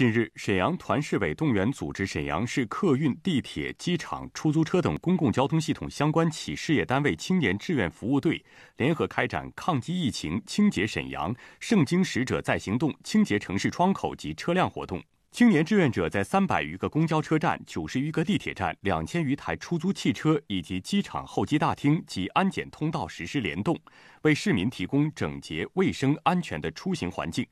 近日，沈阳团市委动员组织沈阳市客运、地铁、机场、出租车等公共交通系统相关企事业单位青年志愿服务队，联合开展抗击疫情、清洁沈阳、圣京使者在行动、清洁城市窗口及车辆活动。青年志愿者在三百余个公交车站、九十余个地铁站、两千余台出租汽车以及机场候机大厅及安检通道实施联动，为市民提供整洁、卫生、安全的出行环境。